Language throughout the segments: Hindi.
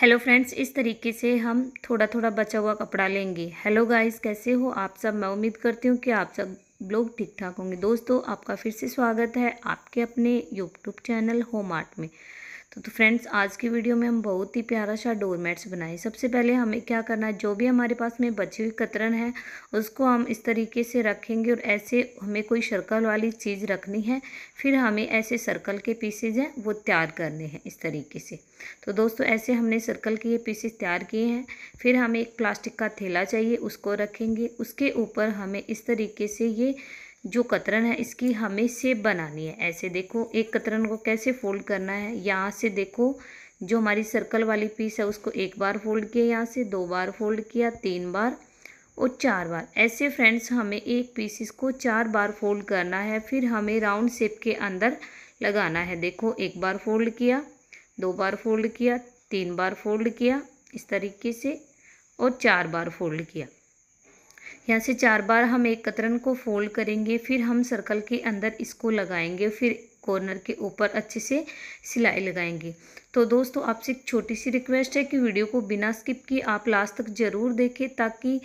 हेलो फ्रेंड्स इस तरीके से हम थोड़ा थोड़ा बचा हुआ कपड़ा लेंगे हेलो गाइस कैसे हो आप सब मैं उम्मीद करती हूँ कि आप सब लोग ठीक ठाक होंगे दोस्तों आपका फिर से स्वागत है आपके अपने यूट्यूब चैनल होम आर्ट में तो, तो फ्रेंड्स आज की वीडियो में हम बहुत ही प्यारा सा डोरमेट्स बनाए सबसे पहले हमें क्या करना है जो भी हमारे पास में बची हुई कतरन है उसको हम इस तरीके से रखेंगे और ऐसे हमें कोई सर्कल वाली चीज़ रखनी है फिर हमें ऐसे सर्कल के पीसेज हैं वो तैयार करने हैं इस तरीके से तो दोस्तों ऐसे हमने सर्कल के ये पीसेज तैयार किए हैं फिर हमें एक प्लास्टिक का थैला चाहिए उसको रखेंगे उसके ऊपर हमें इस तरीके से ये जो कतरन है इसकी हमें सेप बनानी है ऐसे देखो एक कतरन को कैसे फोल्ड करना है यहाँ से देखो जो हमारी सर्कल वाली पीस है उसको एक बार फोल्ड किया यहाँ से दो बार फोल्ड किया तीन बार और चार बार ऐसे फ्रेंड्स हमें एक पीस इसको चार बार फोल्ड करना है फिर हमें राउंड शेप के अंदर लगाना है देखो एक बार फोल्ड किया दो बार फोल्ड किया तीन बार फोल्ड किया इस तरीके से और चार बार फोल्ड किया यहाँ से चार बार हम एक कतरन को फोल्ड करेंगे फिर हम सर्कल के अंदर इसको लगाएंगे फिर कॉर्नर के ऊपर अच्छे से सिलाई लगाएंगे तो दोस्तों आपसे एक छोटी सी रिक्वेस्ट है कि वीडियो को बिना स्किप किए आप लास्ट तक ज़रूर देखें ताकि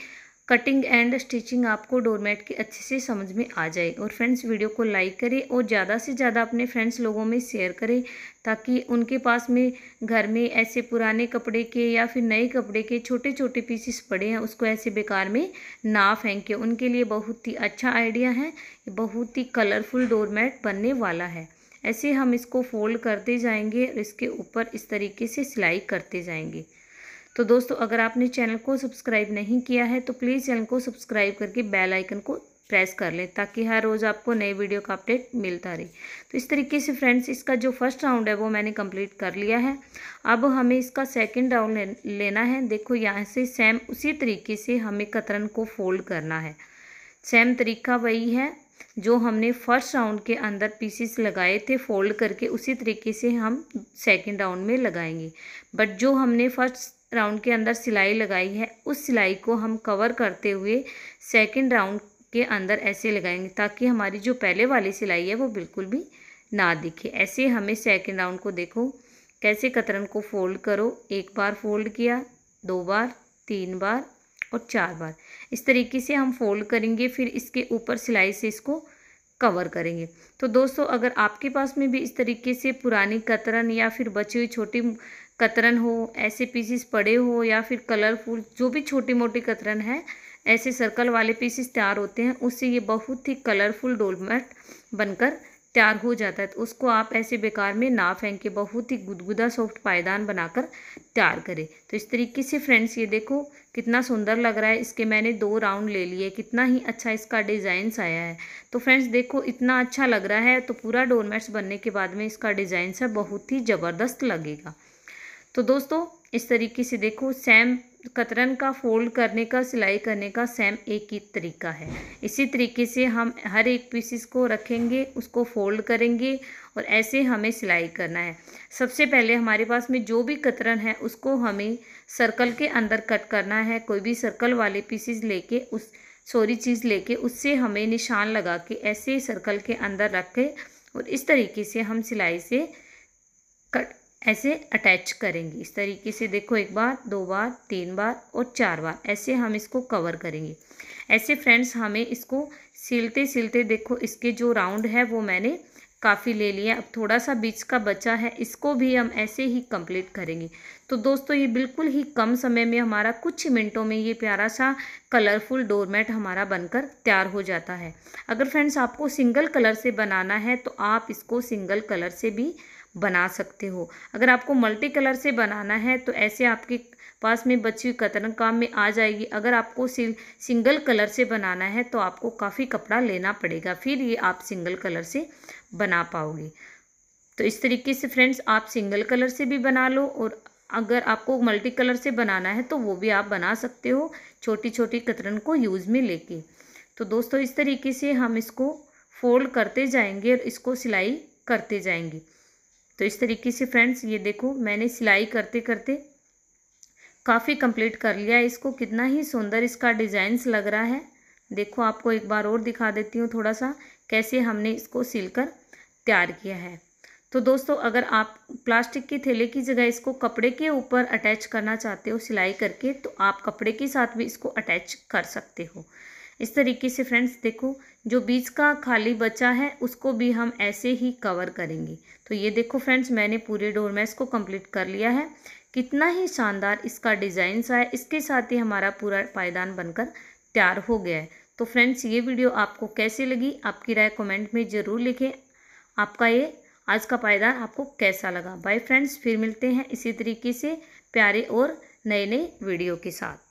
कटिंग एंड स्टिचिंग आपको डोरमेट की अच्छे से समझ में आ जाए और फ्रेंड्स वीडियो को लाइक करें और ज़्यादा से ज़्यादा अपने फ्रेंड्स लोगों में शेयर करें ताकि उनके पास में घर में ऐसे पुराने कपड़े के या फिर नए कपड़े के छोटे छोटे पीसेस पड़े हैं उसको ऐसे बेकार में ना फेंकें उनके लिए बहुत ही अच्छा आइडिया है बहुत ही कलरफुल डोरमेट बनने वाला है ऐसे हम इसको फोल्ड करते जाएंगे और इसके ऊपर इस तरीके से सिलाई करते जाएंगे तो दोस्तों अगर आपने चैनल को सब्सक्राइब नहीं किया है तो प्लीज़ चैनल को सब्सक्राइब करके बेल आइकन को प्रेस कर लें ताकि हर रोज़ आपको नए वीडियो का अपडेट मिलता रहे तो इस तरीके से फ्रेंड्स इसका जो फर्स्ट राउंड है वो मैंने कंप्लीट कर लिया है अब हमें इसका सेकंड राउंड लेना है देखो यहाँ से सेम उसी तरीके से हमें कतरन को फोल्ड करना है सेम तरीका वही है जो हमने फर्स्ट राउंड के अंदर पीसेस लगाए थे फोल्ड करके उसी तरीके से हम सेकंड राउंड में लगाएंगे बट जो हमने फर्स्ट राउंड के अंदर सिलाई लगाई है उस सिलाई को हम कवर करते हुए सेकंड राउंड के अंदर ऐसे लगाएंगे ताकि हमारी जो पहले वाली सिलाई है वो बिल्कुल भी ना दिखे ऐसे हमें सेकंड राउंड को देखो कैसे कतरन को फोल्ड करो एक बार फोल्ड किया दो बार तीन बार और चार बार इस तरीके से हम फोल्ड करेंगे फिर इसके ऊपर सिलाई से इसको कवर करेंगे तो दोस्तों अगर आपके पास में भी इस तरीके से पुरानी कतरन या फिर बची हुई छोटी कतरन हो ऐसे पीसीस पड़े हो या फिर कलरफुल जो भी छोटी मोटी कतरन है ऐसे सर्कल वाले पीसीस तैयार होते हैं उससे ये बहुत ही कलरफुल डोलमेट बनकर तैयार हो जाता है तो उसको आप ऐसे बेकार में ना फेंक के बहुत ही गुदगुदा सॉफ्ट पायदान बनाकर तैयार करें तो इस तरीके से फ्रेंड्स ये देखो कितना सुंदर लग रहा है इसके मैंने दो राउंड ले लिए कितना ही अच्छा इसका डिज़ाइंस आया है तो फ्रेंड्स देखो इतना अच्छा लग रहा है तो पूरा डोरमेट्स बनने के बाद में इसका डिज़ाइंस है बहुत ही ज़बरदस्त लगेगा तो दोस्तों इस तरीके से देखो सेम कतरन का फोल्ड करने का सिलाई करने का सेम एक ही तरीका है इसी तरीके से हम हर एक पीसीस को रखेंगे उसको फोल्ड करेंगे और ऐसे हमें सिलाई करना है सबसे पहले हमारे पास में जो भी कतरन है उसको हमें सर्कल के अंदर कट करना है कोई भी सर्कल वाले पीसीस लेके उस सॉरी चीज़ लेके उससे हमें निशान लगा के ऐसे सर्कल के अंदर रख के और इस तरीके से हम सिलाई से कट ऐसे अटैच करेंगे इस तरीके से देखो एक बार दो बार तीन बार और चार बार ऐसे हम इसको कवर करेंगे ऐसे फ्रेंड्स हमें इसको सिलते सिलते देखो इसके जो राउंड है वो मैंने काफ़ी ले लिया अब थोड़ा सा बीच का बचा है इसको भी हम ऐसे ही कंप्लीट करेंगे तो दोस्तों ये बिल्कुल ही कम समय में हमारा कुछ मिनटों में ये प्यारा सा कलरफुल डोरमेट हमारा बनकर तैयार हो जाता है अगर फ्रेंड्स आपको सिंगल कलर से बनाना है तो आप इसको सिंगल कलर से भी बना सकते हो अगर आपको मल्टी कलर से बनाना है तो ऐसे आपके पास में बची हुई कतरन काम में आ जाएगी अगर आपको सिंगल कलर से बनाना है तो आपको काफ़ी कपड़ा लेना पड़ेगा फिर ये आप सिंगल कलर से बना पाओगे तो इस तरीके से फ्रेंड्स आप सिंगल कलर से भी बना लो और अगर आपको मल्टी कलर से बनाना है तो वो भी आप बना सकते हो छोटी छोटी कतरन को यूज़ में लेके तो दोस्तों इस तरीके से हम इसको फोल्ड करते जाएंगे और इसको सिलाई करते जाएंगे तो इस तरीके से फ्रेंड्स ये देखो मैंने सिलाई करते करते काफ़ी कंप्लीट कर लिया इसको कितना ही सुंदर इसका डिज़ाइंस लग रहा है देखो आपको एक बार और दिखा देती हूँ थोड़ा सा कैसे हमने इसको सिलकर तैयार किया है तो दोस्तों अगर आप प्लास्टिक के थैले की जगह इसको कपड़े के ऊपर अटैच करना चाहते हो सिलाई करके तो आप कपड़े के साथ भी इसको अटैच कर सकते हो इस तरीके से फ्रेंड्स देखो जो बीच का खाली बचा है उसको भी हम ऐसे ही कवर करेंगे तो ये देखो फ्रेंड्स मैंने पूरे डोरमैस को कंप्लीट कर लिया है कितना ही शानदार इसका डिज़ाइन सा है इसके साथ ही हमारा पूरा पायदान बनकर तैयार हो गया है तो फ्रेंड्स ये वीडियो आपको कैसी लगी आपकी राय कमेंट में ज़रूर लिखें आपका ये आज का पायदान आपको कैसा लगा बाय फ्रेंड्स फिर मिलते हैं इसी तरीके से प्यारे और नए नए वीडियो के साथ